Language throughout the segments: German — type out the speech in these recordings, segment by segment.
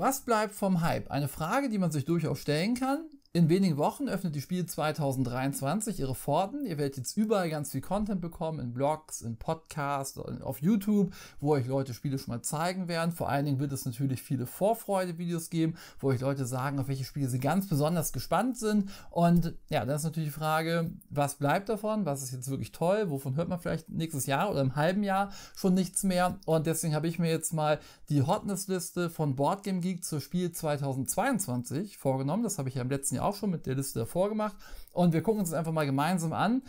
Was bleibt vom Hype? Eine Frage, die man sich durchaus stellen kann. In wenigen Wochen öffnet die Spiel 2023 ihre Pforten. Ihr werdet jetzt überall ganz viel Content bekommen, in Blogs, in Podcasts, auf YouTube, wo euch Leute Spiele schon mal zeigen werden. Vor allen Dingen wird es natürlich viele Vorfreude-Videos geben, wo euch Leute sagen, auf welche Spiele sie ganz besonders gespannt sind. Und ja, dann ist natürlich die Frage, was bleibt davon? Was ist jetzt wirklich toll? Wovon hört man vielleicht nächstes Jahr oder im halben Jahr schon nichts mehr? Und deswegen habe ich mir jetzt mal die Hotness-Liste von Boardgame Geek zur Spiel 2022 vorgenommen. Das habe ich ja im letzten Jahr auch schon mit der Liste davor gemacht. Und wir gucken uns das einfach mal gemeinsam an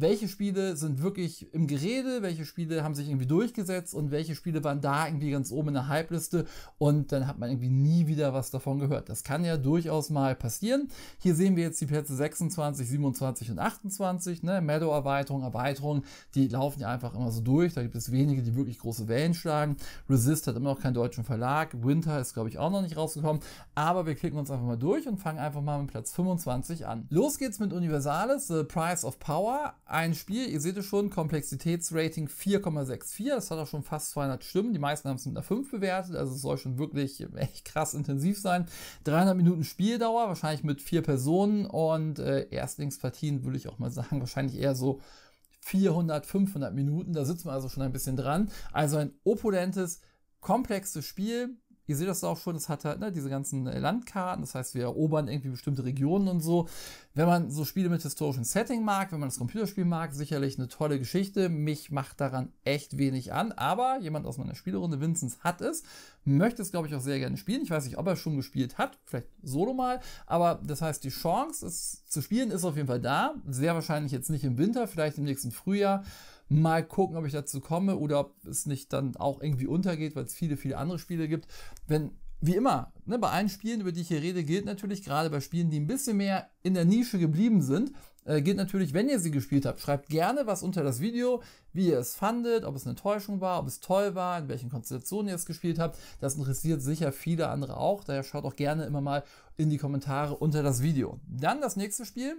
welche Spiele sind wirklich im Gerede, welche Spiele haben sich irgendwie durchgesetzt und welche Spiele waren da irgendwie ganz oben in der Hype-Liste und dann hat man irgendwie nie wieder was davon gehört. Das kann ja durchaus mal passieren. Hier sehen wir jetzt die Plätze 26, 27 und 28, ne? Meadow-Erweiterung, Erweiterung, die laufen ja einfach immer so durch. Da gibt es wenige, die wirklich große Wellen schlagen. Resist hat immer noch keinen deutschen Verlag. Winter ist, glaube ich, auch noch nicht rausgekommen. Aber wir klicken uns einfach mal durch und fangen einfach mal mit Platz 25 an. Los geht's mit Universalis, The Price of Power ein Spiel, ihr seht es schon, Komplexitätsrating 4,64. Das hat auch schon fast 200 Stimmen. Die meisten haben es mit einer 5 bewertet. Also es soll schon wirklich echt krass intensiv sein. 300 Minuten Spieldauer, wahrscheinlich mit vier Personen. Und äh, Erstlingspartien würde ich auch mal sagen, wahrscheinlich eher so 400, 500 Minuten. Da sitzen wir also schon ein bisschen dran. Also ein opulentes, komplexes Spiel Ihr seht das auch schon, es hat halt ne, diese ganzen äh, Landkarten, das heißt, wir erobern irgendwie bestimmte Regionen und so. Wenn man so Spiele mit historischem Setting mag, wenn man das Computerspiel mag, sicherlich eine tolle Geschichte. Mich macht daran echt wenig an, aber jemand aus meiner Spielerunde, Vinzenz, hat es, möchte es, glaube ich, auch sehr gerne spielen. Ich weiß nicht, ob er schon gespielt hat, vielleicht solo mal, aber das heißt, die Chance, es zu spielen, ist auf jeden Fall da. Sehr wahrscheinlich jetzt nicht im Winter, vielleicht im nächsten Frühjahr. Mal gucken, ob ich dazu komme oder ob es nicht dann auch irgendwie untergeht, weil es viele, viele andere Spiele gibt. Wenn wie immer, ne, bei allen Spielen, über die ich hier rede, gilt natürlich gerade bei Spielen, die ein bisschen mehr in der Nische geblieben sind, äh, gilt natürlich, wenn ihr sie gespielt habt, schreibt gerne was unter das Video, wie ihr es fandet, ob es eine Enttäuschung war, ob es toll war, in welchen Konstellationen ihr es gespielt habt. Das interessiert sicher viele andere auch, daher schaut auch gerne immer mal in die Kommentare unter das Video. Dann das nächste Spiel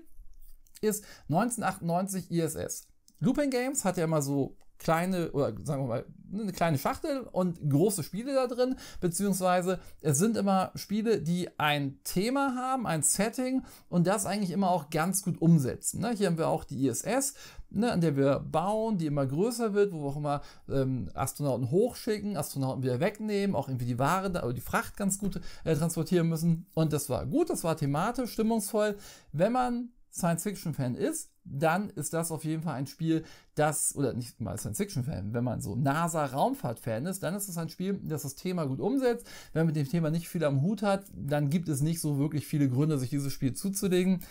ist 1998 ISS. Looping Games hat ja immer so kleine, oder sagen wir mal, eine kleine Schachtel und große Spiele da drin, beziehungsweise es sind immer Spiele, die ein Thema haben, ein Setting und das eigentlich immer auch ganz gut umsetzen. Ne? Hier haben wir auch die ISS, ne, an der wir bauen, die immer größer wird, wo wir auch immer ähm, Astronauten hochschicken, Astronauten wieder wegnehmen, auch irgendwie die Ware, also die Fracht ganz gut äh, transportieren müssen. Und das war gut, das war thematisch, stimmungsvoll. Wenn man Science-Fiction-Fan ist, dann ist das auf jeden Fall ein Spiel, das, oder nicht mal Science-Fiction-Fan, wenn man so NASA-Raumfahrt-Fan ist, dann ist es ein Spiel, das das Thema gut umsetzt. Wenn man mit dem Thema nicht viel am Hut hat, dann gibt es nicht so wirklich viele Gründe, sich dieses Spiel zuzulegen.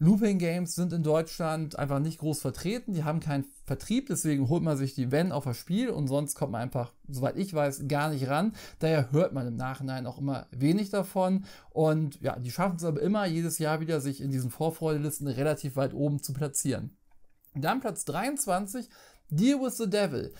Looping Games sind in Deutschland einfach nicht groß vertreten. Die haben keinen Vertrieb, deswegen holt man sich die Wenn auf das Spiel und sonst kommt man einfach, soweit ich weiß, gar nicht ran. Daher hört man im Nachhinein auch immer wenig davon. Und ja, die schaffen es aber immer jedes Jahr wieder, sich in diesen Vorfreudelisten relativ weit oben zu platzieren. Dann Platz 23, Deal with the Devil.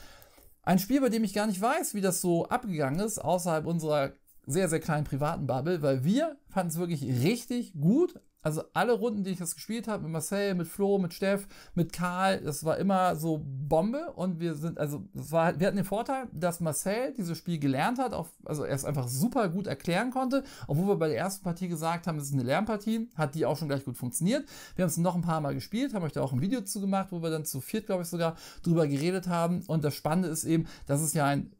Ein Spiel, bei dem ich gar nicht weiß, wie das so abgegangen ist, außerhalb unserer sehr, sehr kleinen privaten Bubble, weil wir fanden es wirklich richtig gut, also alle Runden, die ich das gespielt habe, mit Marcel, mit Flo, mit Steff, mit Karl, das war immer so Bombe und wir sind, also war, halt, wir hatten den Vorteil, dass Marcel dieses Spiel gelernt hat, auf, also er es einfach super gut erklären konnte, obwohl wir bei der ersten Partie gesagt haben, es ist eine Lernpartie, hat die auch schon gleich gut funktioniert. Wir haben es noch ein paar Mal gespielt, haben euch da auch ein Video zugemacht, wo wir dann zu viert, glaube ich, sogar drüber geredet haben und das Spannende ist eben, dass es ja ein,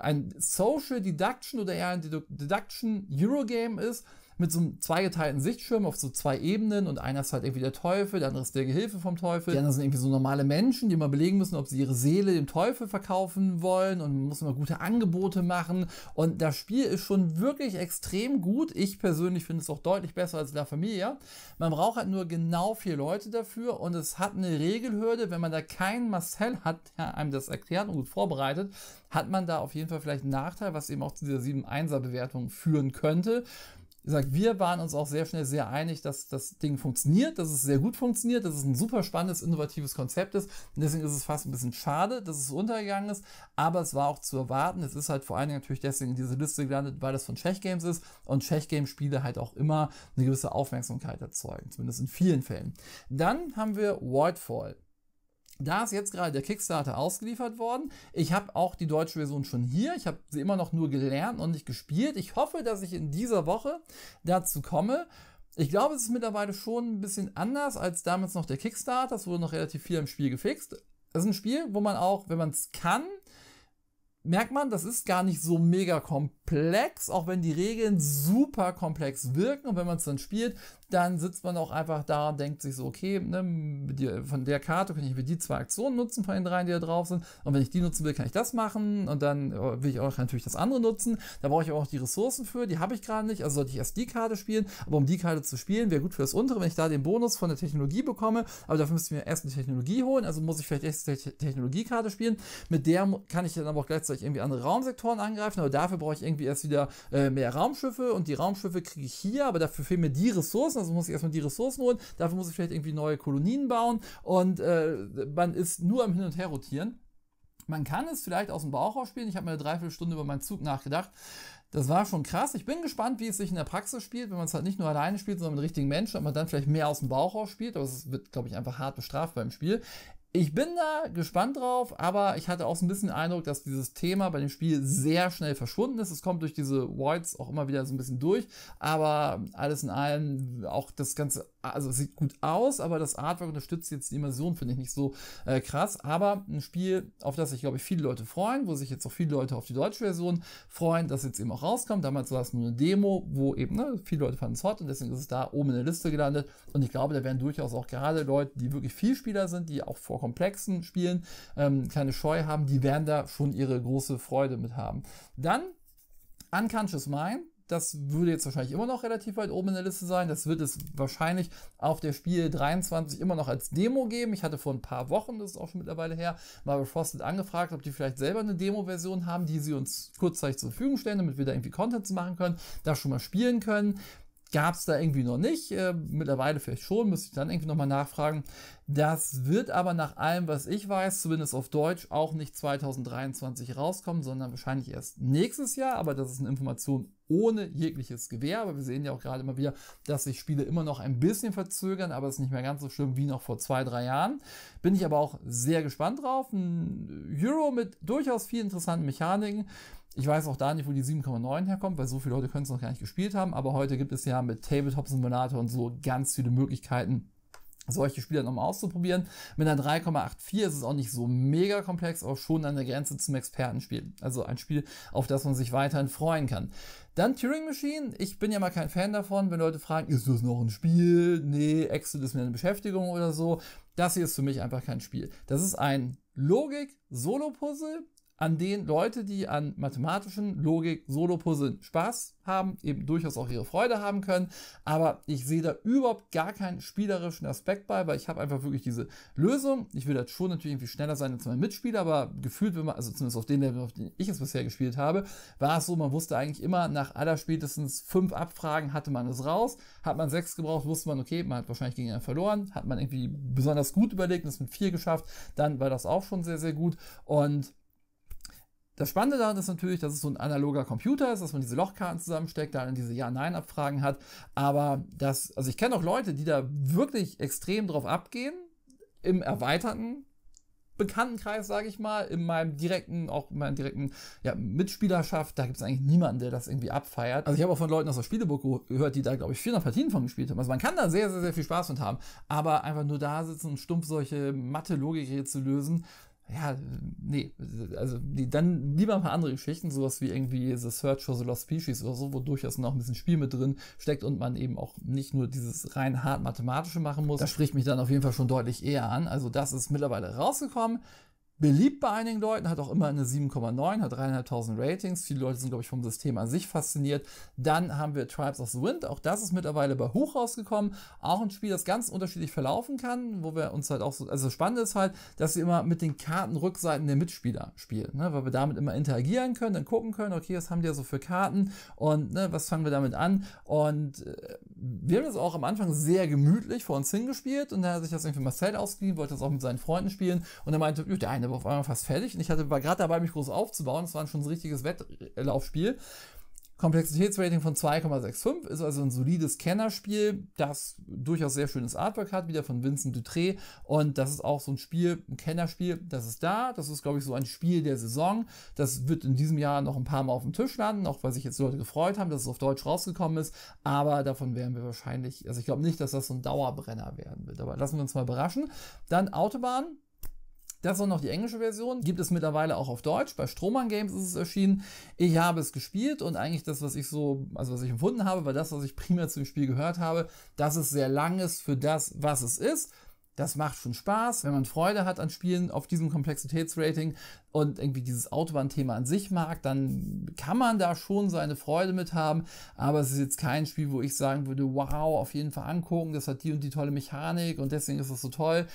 ein Social Deduction oder eher ein Deduction Eurogame ist, mit so einem zweigeteilten Sichtschirm auf so zwei Ebenen und einer ist halt irgendwie der Teufel, der andere ist der Gehilfe vom Teufel. Die anderen sind irgendwie so normale Menschen, die immer belegen müssen, ob sie ihre Seele dem Teufel verkaufen wollen und man muss immer gute Angebote machen. Und das Spiel ist schon wirklich extrem gut. Ich persönlich finde es auch deutlich besser als La Familia. Man braucht halt nur genau vier Leute dafür und es hat eine Regelhürde. Wenn man da keinen Marcel hat, der einem das erklärt und gut vorbereitet, hat man da auf jeden Fall vielleicht einen Nachteil, was eben auch zu dieser 7-1er-Bewertung führen könnte wie gesagt, wir waren uns auch sehr schnell sehr einig, dass das Ding funktioniert, dass es sehr gut funktioniert, dass es ein super spannendes, innovatives Konzept ist. Und deswegen ist es fast ein bisschen schade, dass es untergegangen ist, aber es war auch zu erwarten. Es ist halt vor allen Dingen natürlich deswegen in diese Liste gelandet, weil das von Czech Games ist und Czech Games Spiele halt auch immer eine gewisse Aufmerksamkeit erzeugen, zumindest in vielen Fällen. Dann haben wir Whitefall. Da ist jetzt gerade der Kickstarter ausgeliefert worden. Ich habe auch die deutsche Version schon hier. Ich habe sie immer noch nur gelernt und nicht gespielt. Ich hoffe, dass ich in dieser Woche dazu komme. Ich glaube, es ist mittlerweile schon ein bisschen anders als damals noch der Kickstarter. Es wurde noch relativ viel im Spiel gefixt. Es ist ein Spiel, wo man auch, wenn man es kann, merkt man, das ist gar nicht so mega komplex komplex, auch wenn die Regeln super komplex wirken und wenn man es dann spielt, dann sitzt man auch einfach da und denkt sich so, okay, ne, von der Karte kann ich mir die zwei Aktionen nutzen von den dreien, die da drauf sind und wenn ich die nutzen will, kann ich das machen und dann äh, will ich auch natürlich das andere nutzen, da brauche ich aber auch die Ressourcen für, die habe ich gerade nicht, also sollte ich erst die Karte spielen, aber um die Karte zu spielen, wäre gut für das untere, wenn ich da den Bonus von der Technologie bekomme, aber dafür müsste ich mir erst eine Technologie holen, also muss ich vielleicht erst eine Technologiekarte spielen, mit der kann ich dann aber auch gleichzeitig irgendwie andere Raumsektoren angreifen, aber dafür brauche ich irgendwie irgendwie erst wieder äh, mehr Raumschiffe und die Raumschiffe kriege ich hier, aber dafür fehlen mir die Ressourcen, also muss ich erstmal die Ressourcen holen, dafür muss ich vielleicht irgendwie neue Kolonien bauen und äh, man ist nur am Hin und Her rotieren. Man kann es vielleicht aus dem Bauch ausspielen, Ich habe mir eine Dreiviertelstunde über meinen Zug nachgedacht. Das war schon krass. Ich bin gespannt, wie es sich in der Praxis spielt, wenn man es halt nicht nur alleine spielt, sondern mit richtigen Menschen, ob man dann vielleicht mehr aus dem Bauch ausspielt. Aber es wird, glaube ich, einfach hart bestraft beim Spiel. Ich bin da gespannt drauf, aber ich hatte auch so ein bisschen den Eindruck, dass dieses Thema bei dem Spiel sehr schnell verschwunden ist. Es kommt durch diese Voids auch immer wieder so ein bisschen durch, aber alles in allem auch das Ganze, also es sieht gut aus, aber das Artwork unterstützt jetzt die Immersion, finde ich nicht so äh, krass. Aber ein Spiel, auf das sich, glaube ich, viele Leute freuen, wo sich jetzt auch viele Leute auf die deutsche Version freuen, dass jetzt eben auch rauskommt. Damals war es nur eine Demo, wo eben ne, viele Leute fanden es hot und deswegen ist es da oben in der Liste gelandet. Und ich glaube, da werden durchaus auch gerade Leute, die wirklich Vielspieler sind, die auch vor komplexen Spielen ähm, keine Scheu haben, die werden da schon ihre große Freude mit haben. Dann Unconscious Mind, das würde jetzt wahrscheinlich immer noch relativ weit oben in der Liste sein. Das wird es wahrscheinlich auf der Spiel 23 immer noch als Demo geben. Ich hatte vor ein paar Wochen, das ist auch schon mittlerweile her, mal Frosted angefragt, ob die vielleicht selber eine Demo-Version haben, die sie uns kurzzeitig zur Verfügung stellen, damit wir da irgendwie Contents machen können, das schon mal spielen können gab es da irgendwie noch nicht. Äh, mittlerweile vielleicht schon, müsste ich dann irgendwie nochmal nachfragen. Das wird aber nach allem, was ich weiß, zumindest auf Deutsch, auch nicht 2023 rauskommen, sondern wahrscheinlich erst nächstes Jahr. Aber das ist eine Information ohne jegliches Gewehr. Aber wir sehen ja auch gerade immer wieder, dass sich Spiele immer noch ein bisschen verzögern, aber es ist nicht mehr ganz so schlimm wie noch vor zwei, drei Jahren. Bin ich aber auch sehr gespannt drauf. Ein Euro mit durchaus vielen interessanten Mechaniken. Ich weiß auch da nicht, wo die 7,9 herkommt, weil so viele Leute können es noch gar nicht gespielt haben, aber heute gibt es ja mit Tabletop Simulator und so ganz viele Möglichkeiten, solche Spiele nochmal auszuprobieren. Mit einer 3,84 ist es auch nicht so mega komplex, aber schon an der Grenze zum Expertenspiel. Also ein Spiel, auf das man sich weiterhin freuen kann. Dann Turing Machine. Ich bin ja mal kein Fan davon, wenn Leute fragen, ist das noch ein Spiel? Nee, Excel ist mir eine Beschäftigung oder so. Das hier ist für mich einfach kein Spiel. Das ist ein Logik-Solo-Puzzle an denen Leute, die an mathematischen Logik-Solo-Puzzeln Spaß haben, eben durchaus auch ihre Freude haben können. Aber ich sehe da überhaupt gar keinen spielerischen Aspekt bei, weil ich habe einfach wirklich diese Lösung. Ich will das schon natürlich irgendwie schneller sein als mein Mitspieler, aber gefühlt, wenn man, also zumindest auf den Level, auf den ich es bisher gespielt habe, war es so, man wusste eigentlich immer, nach aller spätestens fünf Abfragen hatte man es raus. Hat man sechs gebraucht, wusste man, okay, man hat wahrscheinlich gegen einen verloren. Hat man irgendwie besonders gut überlegt und es mit vier geschafft, dann war das auch schon sehr, sehr gut. Und das Spannende daran ist natürlich, dass es so ein analoger Computer ist, dass man diese Lochkarten zusammensteckt, dann diese Ja-Nein-Abfragen hat. Aber das, also ich kenne auch Leute, die da wirklich extrem drauf abgehen, im erweiterten Bekanntenkreis, sage ich mal, in meinem direkten, auch in meinem direkten ja, Mitspielerschaft, da gibt es eigentlich niemanden, der das irgendwie abfeiert. Also ich habe auch von Leuten aus der Spieleburg gehört, die da, glaube ich, 400 Partien von gespielt haben. Also man kann da sehr, sehr, sehr viel Spaß mit haben. Aber einfach nur da sitzen und stumpf solche Mathe-Logik zu lösen, ja, nee, also die, dann lieber ein paar andere Geschichten, sowas wie irgendwie The Search for the Lost Species oder so, wo durchaus noch ein bisschen Spiel mit drin steckt und man eben auch nicht nur dieses rein hart mathematische machen muss. Das spricht mich dann auf jeden Fall schon deutlich eher an. Also das ist mittlerweile rausgekommen beliebt bei einigen Leuten, hat auch immer eine 7,9, hat 3.500 Ratings. Viele Leute sind, glaube ich, vom System an sich fasziniert. Dann haben wir Tribes of the Wind. Auch das ist mittlerweile bei Hoch rausgekommen. Auch ein Spiel, das ganz unterschiedlich verlaufen kann, wo wir uns halt auch so, also das Spannende ist halt, dass wir immer mit den Kartenrückseiten der Mitspieler spielen, ne? weil wir damit immer interagieren können, dann gucken können, okay, was haben die ja so für Karten und ne, was fangen wir damit an? Und äh, wir haben das auch am Anfang sehr gemütlich vor uns hingespielt und dann hat sich das irgendwie Marcel ausgegeben, wollte das auch mit seinen Freunden spielen und er meinte, der eine war auf einmal fast fertig und ich hatte, war gerade dabei, mich groß aufzubauen. Es war schon ein richtiges Wettlaufspiel. Komplexitätsrating von 2,65 ist also ein solides Kennerspiel, das durchaus sehr schönes Artwork hat, wieder von Vincent Dutré. Und das ist auch so ein Spiel, ein Kennerspiel, das ist da. Das ist, glaube ich, so ein Spiel der Saison. Das wird in diesem Jahr noch ein paar Mal auf dem Tisch landen, auch weil sich jetzt Leute gefreut haben, dass es auf Deutsch rausgekommen ist. Aber davon werden wir wahrscheinlich, also ich glaube nicht, dass das so ein Dauerbrenner werden wird. Aber lassen wir uns mal überraschen. Dann Autobahn. Das ist auch noch die englische Version. Gibt es mittlerweile auch auf Deutsch. Bei Strohmann Games ist es erschienen. Ich habe es gespielt und eigentlich das, was ich so, also was ich empfunden habe, war das, was ich primär zu dem Spiel gehört habe, dass es sehr lang ist für das, was es ist. Das macht schon Spaß, wenn man Freude hat an Spielen auf diesem Komplexitätsrating und irgendwie dieses Autobahnthema an sich mag, dann kann man da schon seine Freude mit haben. Aber es ist jetzt kein Spiel, wo ich sagen würde, wow, auf jeden Fall angucken, das hat die und die tolle Mechanik und deswegen ist es so toll.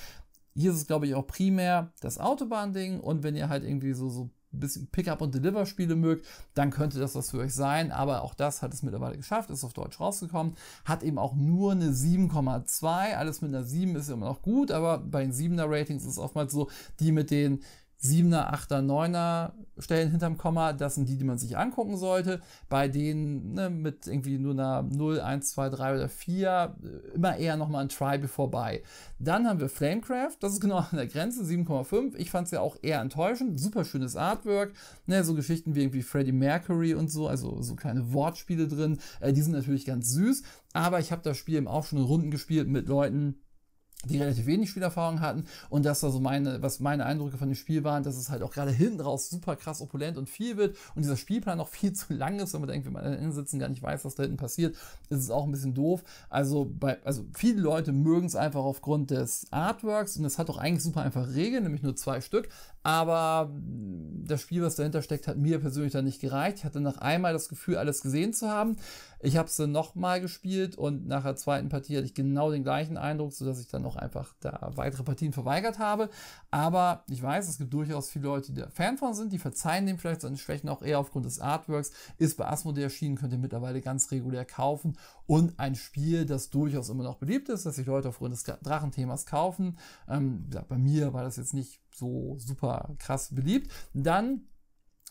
Hier ist es, glaube ich, auch primär das Autobahn-Ding und wenn ihr halt irgendwie so, so ein bisschen Pickup- und Deliver-Spiele mögt, dann könnte das was für euch sein. Aber auch das hat es mittlerweile geschafft, ist auf Deutsch rausgekommen, hat eben auch nur eine 7,2. Alles mit einer 7 ist immer noch gut, aber bei den 7er-Ratings ist es oftmals so, die mit den 7er, 8er, 9er Stellen hinterm Komma, das sind die, die man sich angucken sollte. Bei denen ne, mit irgendwie nur einer 0, 1, 2, 3 oder 4 äh, immer eher nochmal ein Try before Buy. Dann haben wir Flamecraft, das ist genau an der Grenze, 7,5. Ich fand es ja auch eher enttäuschend. Super schönes Artwork. Ne, so Geschichten wie irgendwie Freddie Mercury und so, also so kleine Wortspiele drin. Äh, die sind natürlich ganz süß, aber ich habe das Spiel eben auch schon in Runden gespielt mit Leuten, die relativ wenig Spielerfahrung hatten und das war so meine, was meine Eindrücke von dem Spiel waren, dass es halt auch gerade hinten raus super krass opulent und viel wird und dieser Spielplan auch viel zu lang ist, wenn man denkt, wenn man da innen sitzen gar nicht weiß, was da hinten passiert, ist es auch ein bisschen doof. Also bei, also viele Leute mögen es einfach aufgrund des Artworks und es hat auch eigentlich super einfach Regeln, nämlich nur zwei Stück, aber das Spiel, was dahinter steckt, hat mir persönlich dann nicht gereicht. Ich hatte nach einmal das Gefühl, alles gesehen zu haben. Ich habe es dann nochmal gespielt und nach der zweiten Partie hatte ich genau den gleichen Eindruck, sodass ich dann auch einfach da weitere Partien verweigert habe. Aber ich weiß, es gibt durchaus viele Leute, die da Fan von sind, die verzeihen dem vielleicht seine Schwächen auch eher aufgrund des Artworks. Ist bei Asmodee erschienen, könnt ihr mittlerweile ganz regulär kaufen. Und ein Spiel, das durchaus immer noch beliebt ist, dass sich Leute aufgrund des Drachenthemas kaufen. Ähm, bei mir war das jetzt nicht so super krass beliebt. Dann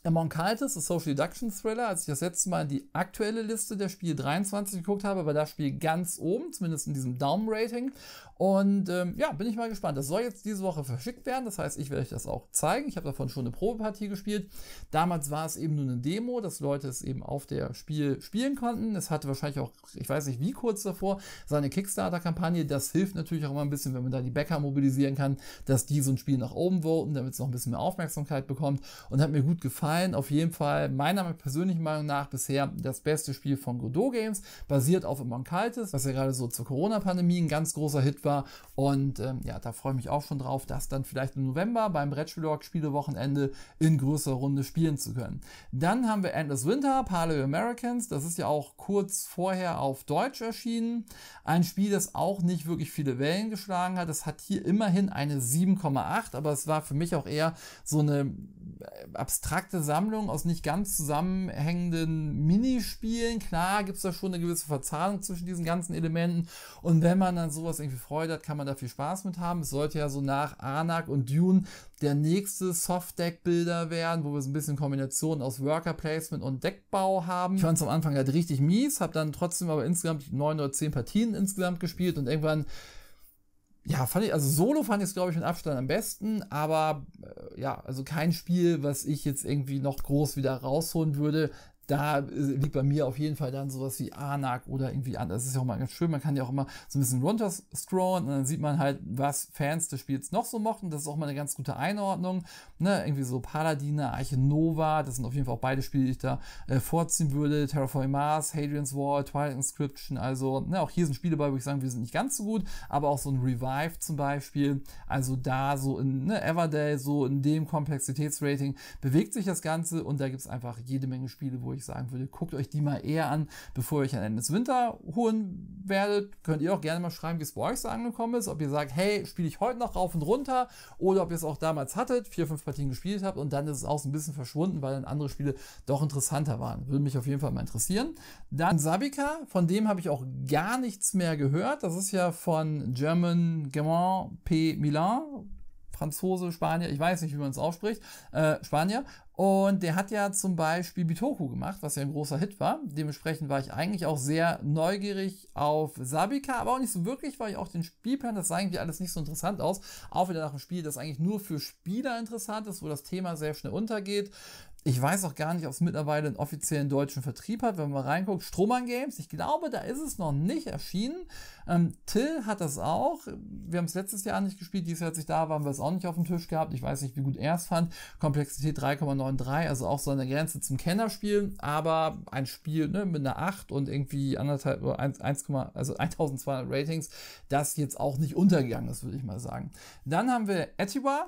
Among Amonkaitis ist Social Deduction Thriller. Als ich das letzte Mal in die aktuelle Liste der Spiele 23 geguckt habe, war das Spiel ganz oben, zumindest in diesem Daumen-Rating. Und ähm, ja, bin ich mal gespannt. Das soll jetzt diese Woche verschickt werden. Das heißt, ich werde euch das auch zeigen. Ich habe davon schon eine Probepartie gespielt. Damals war es eben nur eine Demo, dass Leute es eben auf der Spiel spielen konnten. Es hatte wahrscheinlich auch, ich weiß nicht wie kurz davor, seine Kickstarter-Kampagne. Das hilft natürlich auch immer ein bisschen, wenn man da die Bäcker mobilisieren kann, dass die so ein Spiel nach oben voten, damit es noch ein bisschen mehr Aufmerksamkeit bekommt. Und hat mir gut gefallen sein. Auf jeden Fall, meiner persönlichen Meinung nach, bisher das beste Spiel von Godot Games, basiert auf Among Kaltes, was ja gerade so zur Corona-Pandemie ein ganz großer Hit war. Und ähm, ja, da freue ich mich auch schon drauf, das dann vielleicht im November beim Brettspielorg-Spielewochenende in größerer Runde spielen zu können. Dann haben wir Endless Winter, Paleo Americans. Das ist ja auch kurz vorher auf Deutsch erschienen. Ein Spiel, das auch nicht wirklich viele Wellen geschlagen hat. Das hat hier immerhin eine 7,8, aber es war für mich auch eher so eine äh, abstrakte Sammlung aus nicht ganz zusammenhängenden Minispielen. Klar gibt es da schon eine gewisse Verzahnung zwischen diesen ganzen Elementen. Und wenn man dann sowas irgendwie Freude hat, kann man da viel Spaß mit haben. Es sollte ja so nach Anak und Dune der nächste soft deck bilder werden, wo wir so ein bisschen Kombinationen aus Worker Placement und Deckbau haben. Ich fand es am Anfang halt richtig mies, habe dann trotzdem aber insgesamt neun oder zehn Partien insgesamt gespielt und irgendwann ja, fand ich, also Solo fand ich es, glaube ich, mit Abstand am besten, aber äh, ja, also kein Spiel, was ich jetzt irgendwie noch groß wieder rausholen würde da äh, liegt bei mir auf jeden Fall dann sowas wie Anak oder irgendwie anders. Das ist ja auch mal ganz schön. Man kann ja auch immer so ein bisschen runter scrollen und dann sieht man halt, was Fans des Spiels noch so mochten. Das ist auch mal eine ganz gute Einordnung. Ne? Irgendwie so Paladine, Arche Nova, das sind auf jeden Fall auch beide Spiele, die ich da äh, vorziehen würde. Terraforming Mars, Hadrian's Wall, Twilight Inscription. Also ne, auch hier sind Spiele bei, wo ich sagen, wir sind nicht ganz so gut, aber auch so ein Revive zum Beispiel. Also da so in ne, Everdale, so in dem Komplexitätsrating bewegt sich das Ganze und da gibt es einfach jede Menge Spiele, wo ich ich sagen würde, guckt euch die mal eher an, bevor ihr euch ein Ende des Winter holen werdet. Könnt ihr auch gerne mal schreiben, wie es bei euch so angekommen ist. Ob ihr sagt, hey, spiele ich heute noch rauf und runter oder ob ihr es auch damals hattet, vier, fünf Partien gespielt habt und dann ist es auch so ein bisschen verschwunden, weil dann andere Spiele doch interessanter waren. Würde mich auf jeden Fall mal interessieren. Dann Sabika, von dem habe ich auch gar nichts mehr gehört. Das ist ja von German Gamin P. Milan. Franzose, Spanier, ich weiß nicht, wie man es ausspricht, äh, Spanier. Und der hat ja zum Beispiel Bitoku gemacht, was ja ein großer Hit war. Dementsprechend war ich eigentlich auch sehr neugierig auf Sabika, aber auch nicht so wirklich, weil ich auch den Spielplan, das sah irgendwie alles nicht so interessant aus. Auch wieder nach dem Spiel, das eigentlich nur für Spieler interessant ist, wo das Thema sehr schnell untergeht. Ich weiß auch gar nicht, ob es mittlerweile einen offiziellen deutschen Vertrieb hat, wenn man reinguckt. Strohmann Games, ich glaube, da ist es noch nicht erschienen. Ähm, Till hat das auch. Wir haben es letztes Jahr nicht gespielt, dieses Jahr, als ich da war, haben wir es auch nicht auf dem Tisch gehabt. Ich weiß nicht, wie gut er es fand. Komplexität 3,93, also auch so eine Grenze zum Kennerspiel, aber ein Spiel ne, mit einer 8 und irgendwie anderthalb, 1, äh, 1, also 1200 Ratings, das jetzt auch nicht untergegangen ist, würde ich mal sagen. Dann haben wir Etiwa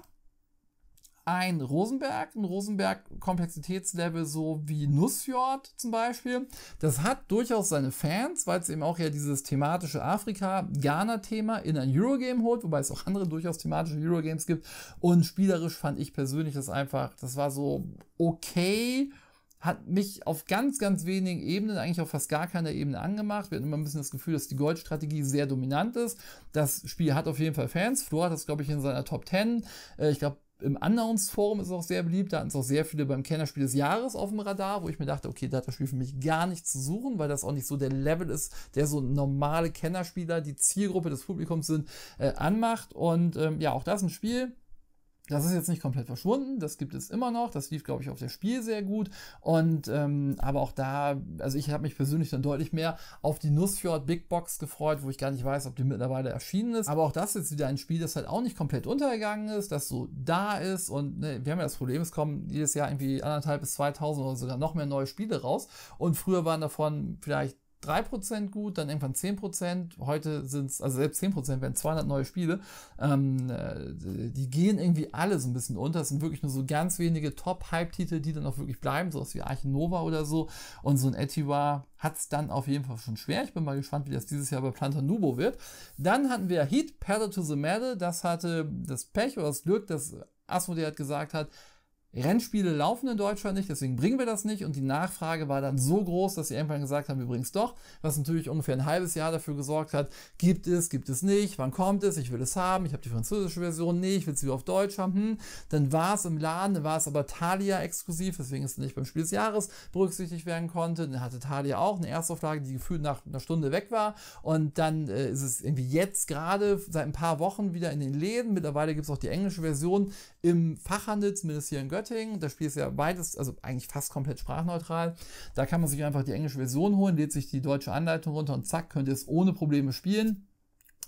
ein Rosenberg, ein Rosenberg-Komplexitätslevel, so wie Nussfjord zum Beispiel. Das hat durchaus seine Fans, weil es eben auch ja dieses thematische Afrika-Ghana-Thema in ein Eurogame holt, wobei es auch andere durchaus thematische Eurogames gibt. Und spielerisch fand ich persönlich das einfach, das war so okay hat mich auf ganz, ganz wenigen Ebenen, eigentlich auf fast gar keiner Ebene angemacht. Wir hatten immer ein bisschen das Gefühl, dass die Goldstrategie sehr dominant ist. Das Spiel hat auf jeden Fall Fans. Flo hat das, glaube ich, in seiner Top 10. Äh, ich glaube, im Unknowns-Forum ist es auch sehr beliebt, da hatten es auch sehr viele beim Kennerspiel des Jahres auf dem Radar, wo ich mir dachte, okay, da hat das Spiel für mich gar nichts zu suchen, weil das auch nicht so der Level ist, der so normale Kennerspieler, die Zielgruppe des Publikums sind, äh, anmacht. Und ähm, ja, auch das ist ein Spiel, das ist jetzt nicht komplett verschwunden, das gibt es immer noch, das lief, glaube ich, auf der Spiel sehr gut. Und ähm, aber auch da, also ich habe mich persönlich dann deutlich mehr auf die Nussfjord Big Box gefreut, wo ich gar nicht weiß, ob die mittlerweile erschienen ist. Aber auch das ist jetzt wieder ein Spiel, das halt auch nicht komplett untergegangen ist, das so da ist. Und ne, wir haben ja das Problem, es kommen jedes Jahr irgendwie anderthalb bis 2000 oder sogar noch mehr neue Spiele raus. Und früher waren davon vielleicht 3% gut, dann irgendwann 10%. Heute sind es, also selbst 10% werden 200 neue Spiele. Ähm, äh, die gehen irgendwie alle so ein bisschen unter. Es sind wirklich nur so ganz wenige Top-Hype-Titel, die dann auch wirklich bleiben, sowas wie Arche Nova oder so. Und so ein Etiwa hat es dann auf jeden Fall schon schwer. Ich bin mal gespannt, wie das dieses Jahr bei Planta Nubo wird. Dann hatten wir Heat, Pedal to the Metal. Das hatte das Pech oder das Glück, dass Asmodee hat gesagt hat, Rennspiele laufen in Deutschland nicht, deswegen bringen wir das nicht. Und die Nachfrage war dann so groß, dass sie irgendwann gesagt haben, wir bringen es doch. Was natürlich ungefähr ein halbes Jahr dafür gesorgt hat, gibt es, gibt es nicht, wann kommt es, ich will es haben, ich habe die französische Version, nee, ich will sie auf Deutsch haben. Hm. Dann war es im Laden, dann war es aber Thalia exklusiv, deswegen ist es nicht beim Spiel des Jahres berücksichtigt werden konnte. Dann hatte Thalia auch eine Erstauflage, die gefühlt nach einer Stunde weg war. Und dann äh, ist es irgendwie jetzt gerade seit ein paar Wochen wieder in den Läden. Mittlerweile gibt es auch die englische Version im Fachhandel, zumindest hier in Göttingen. Göttingen. Das Spiel ist ja beides, also eigentlich fast komplett sprachneutral. Da kann man sich einfach die englische Version holen, lädt sich die deutsche Anleitung runter und zack, könnt ihr es ohne Probleme spielen.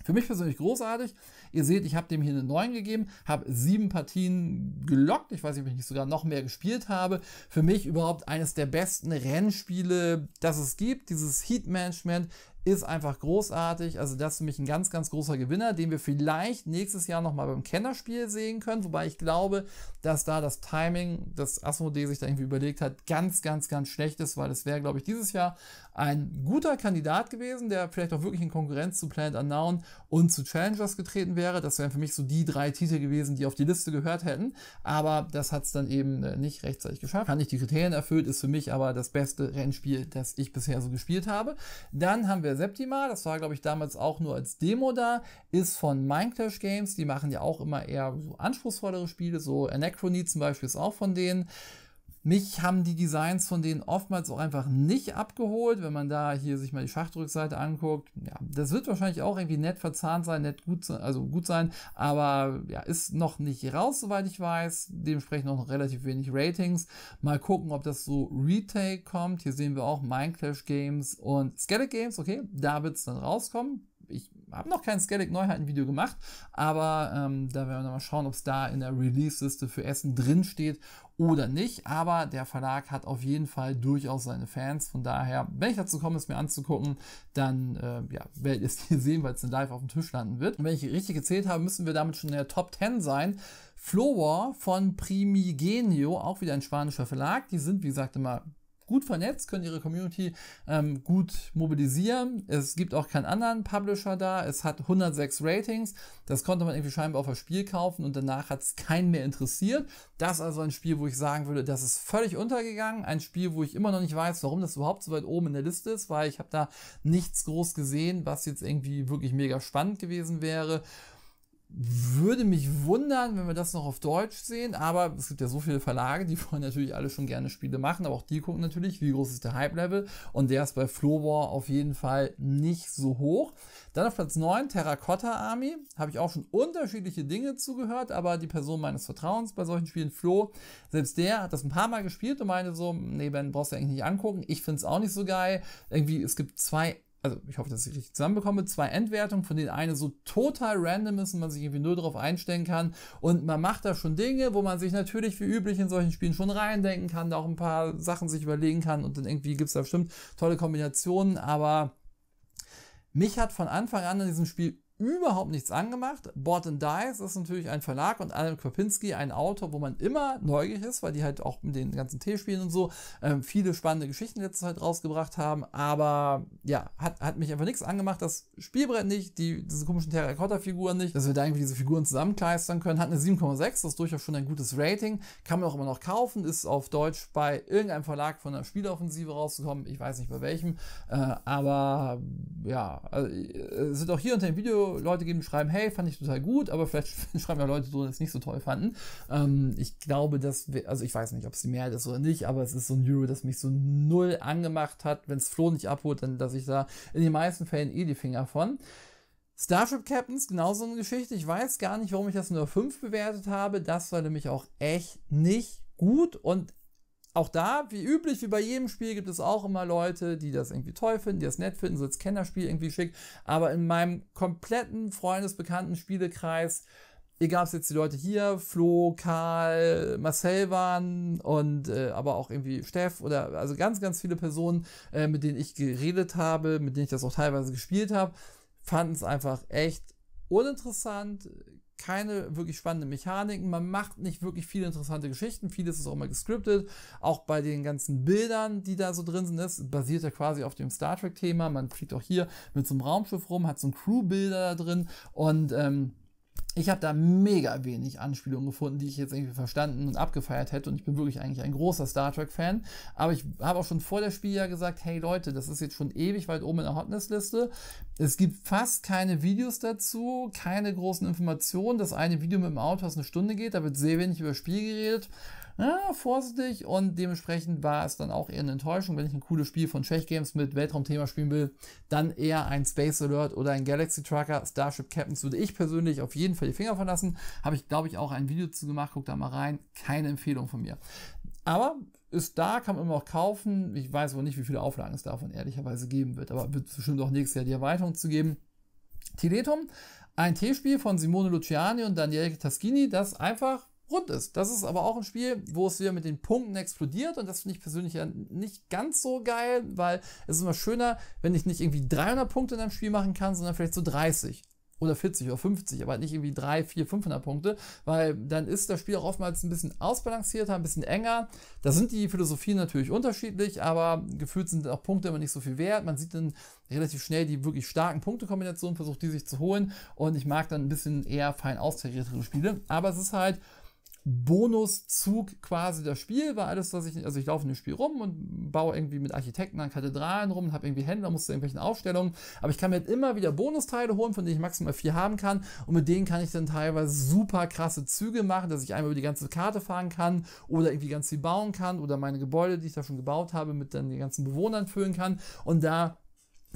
Für mich persönlich großartig. Ihr seht, ich habe dem hier eine 9 gegeben, habe sieben Partien gelockt. Ich weiß nicht, ob ich nicht sogar noch mehr gespielt habe. Für mich überhaupt eines der besten Rennspiele, das es gibt. Dieses Heat Management ist einfach großartig. Also das ist für mich ein ganz, ganz großer Gewinner, den wir vielleicht nächstes Jahr nochmal beim Kennerspiel sehen können. Wobei ich glaube, dass da das Timing, das Asmodee sich da irgendwie überlegt hat, ganz, ganz, ganz schlecht ist, weil es wäre, glaube ich, dieses Jahr ein guter Kandidat gewesen, der vielleicht auch wirklich in Konkurrenz zu Planet Unknown und zu Challengers getreten wäre. Das wären für mich so die drei Titel gewesen, die auf die Liste gehört hätten. Aber das hat es dann eben äh, nicht rechtzeitig geschafft. Hat nicht die Kriterien erfüllt, ist für mich aber das beste Rennspiel, das ich bisher so gespielt habe. Dann haben wir der Septima, das war glaube ich damals auch nur als Demo da, ist von Minecraft Games, die machen ja auch immer eher so anspruchsvollere Spiele, so Anachrony zum Beispiel ist auch von denen. Mich haben die Designs von denen oftmals auch einfach nicht abgeholt, wenn man da hier sich mal die Schachtrückseite anguckt. Ja, das wird wahrscheinlich auch irgendwie nett verzahnt sein, nett gut sein, also gut sein, aber ja, ist noch nicht raus, soweit ich weiß. Dementsprechend noch relativ wenig Ratings. Mal gucken, ob das so Retake kommt. Hier sehen wir auch Minecraft Games und Skelet Games. Okay, da wird es dann rauskommen ich habe noch kein Skellig Neuheiten Video gemacht, aber ähm, da werden wir mal schauen, ob es da in der Release-Liste für Essen drin steht oder nicht, aber der Verlag hat auf jeden Fall durchaus seine Fans. Von daher, wenn ich dazu komme, es mir anzugucken, dann äh, ja, werdet ihr es hier sehen, weil es dann live auf dem Tisch landen wird. Und wenn ich richtig gezählt habe, müssen wir damit schon in der Top 10 sein. Flowar von Primigenio, auch wieder ein spanischer Verlag. Die sind, wie gesagt, immer gut vernetzt, können ihre Community ähm, gut mobilisieren. Es gibt auch keinen anderen Publisher da. Es hat 106 Ratings. Das konnte man irgendwie scheinbar auf das Spiel kaufen und danach hat es keinen mehr interessiert. Das ist also ein Spiel, wo ich sagen würde, das ist völlig untergegangen. Ein Spiel, wo ich immer noch nicht weiß, warum das überhaupt so weit oben in der Liste ist, weil ich habe da nichts groß gesehen, was jetzt irgendwie wirklich mega spannend gewesen wäre würde mich wundern, wenn wir das noch auf Deutsch sehen, aber es gibt ja so viele Verlage, die wollen natürlich alle schon gerne Spiele machen, aber auch die gucken natürlich, wie groß ist der Hype-Level und der ist bei Flowball auf jeden Fall nicht so hoch. Dann auf Platz 9, Terracotta Army, habe ich auch schon unterschiedliche Dinge zugehört, aber die Person meines Vertrauens bei solchen Spielen, Flo, selbst der hat das ein paar Mal gespielt und meinte so, nee Ben, brauchst du eigentlich nicht angucken, ich finde es auch nicht so geil, irgendwie, es gibt zwei also ich hoffe, dass ich richtig zusammenbekomme, zwei Endwertungen, von denen eine so total random ist und man sich irgendwie nur darauf einstellen kann. Und man macht da schon Dinge, wo man sich natürlich wie üblich in solchen Spielen schon reindenken kann, da auch ein paar Sachen sich überlegen kann und dann irgendwie gibt es da bestimmt tolle Kombinationen, aber mich hat von Anfang an in diesem Spiel überhaupt nichts angemacht. Board and Dice ist natürlich ein Verlag und Adam Kopinski ein Autor, wo man immer neugierig ist, weil die halt auch mit den ganzen T-Spielen und so ähm, viele spannende Geschichten letzte Zeit rausgebracht haben. Aber ja, hat, hat mich einfach nichts angemacht. Das Spielbrett nicht, die, diese komischen Terracotta-Figuren nicht, dass wir da irgendwie diese Figuren zusammenkleistern können. Hat eine 7,6, das ist durchaus schon ein gutes Rating. Kann man auch immer noch kaufen, ist auf Deutsch bei irgendeinem Verlag von der Spieloffensive rausgekommen. Ich weiß nicht bei welchem. Äh, aber ja, also, äh, sind auch hier unter dem Video Leute geben, schreiben, hey, fand ich total gut, aber vielleicht schreiben ja Leute so, dass es nicht so toll fanden. Ähm, ich glaube, dass, wir, also ich weiß nicht, ob es die Mehrheit ist oder nicht, aber es ist so ein Euro, das mich so null angemacht hat. Wenn es Flo nicht abholt, dann, dass ich da in den meisten Fällen eh die Finger von. Starship Captains, genau so eine Geschichte. Ich weiß gar nicht, warum ich das nur 5 bewertet habe. Das war nämlich auch echt nicht gut und auch da, wie üblich, wie bei jedem Spiel, gibt es auch immer Leute, die das irgendwie toll finden, die das nett finden, so als Kennerspiel irgendwie schick. Aber in meinem kompletten Freundesbekannten Spielekreis, egal ob es jetzt die Leute hier, Flo, Karl, Marcel waren und äh, aber auch irgendwie Steff oder also ganz, ganz viele Personen, äh, mit denen ich geredet habe, mit denen ich das auch teilweise gespielt habe, fanden es einfach echt uninteressant, keine wirklich spannende Mechaniken. Man macht nicht wirklich viele interessante Geschichten. Vieles ist auch immer gescriptet. Auch bei den ganzen Bildern, die da so drin sind, das basiert ja quasi auf dem Star Trek-Thema. Man fliegt auch hier mit so einem Raumschiff rum, hat so ein Crew-Bilder da drin und ähm, ich habe da mega wenig Anspielungen gefunden, die ich jetzt irgendwie verstanden und abgefeiert hätte. Und ich bin wirklich eigentlich ein großer Star Trek-Fan. Aber ich habe auch schon vor der Spieljahr gesagt, hey Leute, das ist jetzt schon ewig weit oben in der Hotness-Liste. Es gibt fast keine Videos dazu, keine großen Informationen. Das eine Video mit dem Auto, das eine Stunde geht, da wird sehr wenig über Spiel geredet ja, vorsichtig und dementsprechend war es dann auch eher eine Enttäuschung, wenn ich ein cooles Spiel von Schwäch Games mit Weltraumthema spielen will, dann eher ein Space Alert oder ein Galaxy Tracker, Starship Captains würde ich persönlich auf jeden Fall die Finger verlassen. Habe ich, glaube ich, auch ein Video zu gemacht, Guck da mal rein. Keine Empfehlung von mir. Aber ist da, kann man immer noch kaufen. Ich weiß aber nicht, wie viele Auflagen es davon ehrlicherweise geben wird, aber wird bestimmt auch nächstes Jahr die Erweiterung zu geben. Tiletum, ein T-Spiel von Simone Luciani und Daniele Taschini, das einfach rund ist. Das ist aber auch ein Spiel, wo es wieder mit den Punkten explodiert und das finde ich persönlich ja nicht ganz so geil, weil es ist immer schöner, wenn ich nicht irgendwie 300 Punkte in einem Spiel machen kann, sondern vielleicht so 30 oder 40 oder 50, aber nicht irgendwie 3, 4, 500 Punkte, weil dann ist das Spiel auch oftmals ein bisschen ausbalancierter, ein bisschen enger. Da sind die Philosophien natürlich unterschiedlich, aber gefühlt sind auch Punkte immer nicht so viel wert. Man sieht dann relativ schnell die wirklich starken Punktekombinationen, versucht die sich zu holen und ich mag dann ein bisschen eher fein austariertere Spiele, aber es ist halt Bonuszug quasi das Spiel, war alles, was ich, also ich laufe in dem Spiel rum und baue irgendwie mit Architekten an Kathedralen rum, habe irgendwie Händler, muss zu irgendwelchen Aufstellungen, aber ich kann mir halt immer wieder Bonusteile holen, von denen ich maximal vier haben kann und mit denen kann ich dann teilweise super krasse Züge machen, dass ich einmal über die ganze Karte fahren kann oder irgendwie ganz viel bauen kann oder meine Gebäude, die ich da schon gebaut habe, mit dann den ganzen Bewohnern füllen kann und da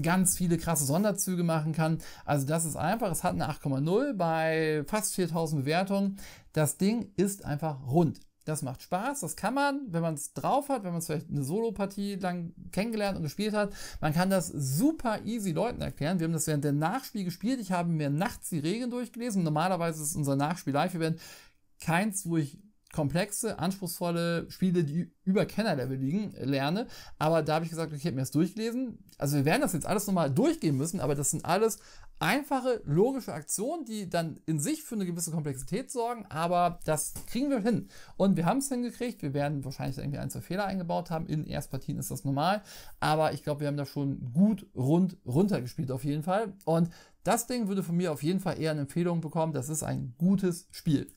ganz viele krasse Sonderzüge machen kann. Also das ist einfach, es hat eine 8,0 bei fast 4000 Bewertungen. Das Ding ist einfach rund. Das macht Spaß, das kann man, wenn man es drauf hat, wenn man es vielleicht eine Solo-Partie lang kennengelernt und gespielt hat. Man kann das super easy Leuten erklären. Wir haben das während der Nachspiel gespielt. Ich habe mir nachts die Regeln durchgelesen. Normalerweise ist unser Nachspiel Live-Event keins, wo ich komplexe, anspruchsvolle Spiele, die über Kennerlevel liegen, äh, lerne. Aber da habe ich gesagt, ich hätte mir das durchgelesen. Also wir werden das jetzt alles nochmal durchgehen müssen, aber das sind alles einfache, logische Aktionen, die dann in sich für eine gewisse Komplexität sorgen, aber das kriegen wir hin. Und wir haben es hingekriegt. Wir werden wahrscheinlich irgendwie ein, zwei Fehler eingebaut haben. In Erstpartien ist das normal. Aber ich glaube, wir haben da schon gut rund runtergespielt auf jeden Fall. Und das Ding würde von mir auf jeden Fall eher eine Empfehlung bekommen. Das ist ein gutes Spiel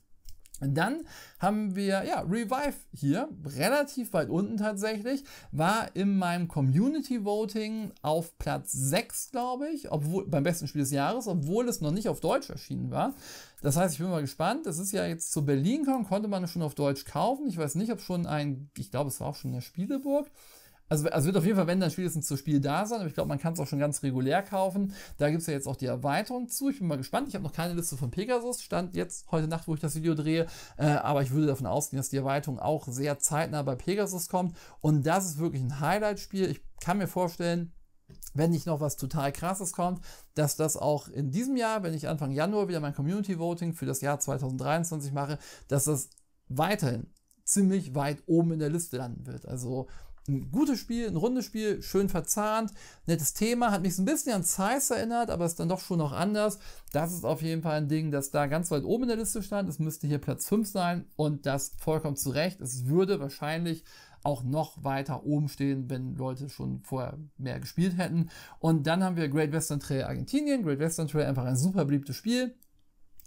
dann haben wir, ja, Revive hier, relativ weit unten tatsächlich, war in meinem Community Voting auf Platz 6, glaube ich, obwohl, beim besten Spiel des Jahres, obwohl es noch nicht auf Deutsch erschienen war. Das heißt, ich bin mal gespannt. Das ist ja jetzt zu Berlin kommen, konnte man es schon auf Deutsch kaufen. Ich weiß nicht, ob schon ein, ich glaube, es war auch schon in der Spieleburg. Also, also wird auf jeden Fall, wenn dann spätestens zu Spiel da sein, aber ich glaube, man kann es auch schon ganz regulär kaufen. Da gibt es ja jetzt auch die Erweiterung zu. Ich bin mal gespannt. Ich habe noch keine Liste von Pegasus, stand jetzt heute Nacht, wo ich das Video drehe. Äh, aber ich würde davon ausgehen, dass die Erweiterung auch sehr zeitnah bei Pegasus kommt. Und das ist wirklich ein Highlight-Spiel. Ich kann mir vorstellen, wenn nicht noch was total krasses kommt, dass das auch in diesem Jahr, wenn ich Anfang Januar wieder mein Community Voting für das Jahr 2023 mache, dass das weiterhin ziemlich weit oben in der Liste landen wird. Also ein gutes Spiel, ein rundes Spiel, schön verzahnt, nettes Thema, hat mich so ein bisschen an Zeiss erinnert, aber ist dann doch schon noch anders. Das ist auf jeden Fall ein Ding, das da ganz weit oben in der Liste stand. Es müsste hier Platz 5 sein und das vollkommen zu Recht. Es würde wahrscheinlich auch noch weiter oben stehen, wenn Leute schon vorher mehr gespielt hätten. Und dann haben wir Great Western Trail Argentinien. Great Western Trail einfach ein super beliebtes Spiel.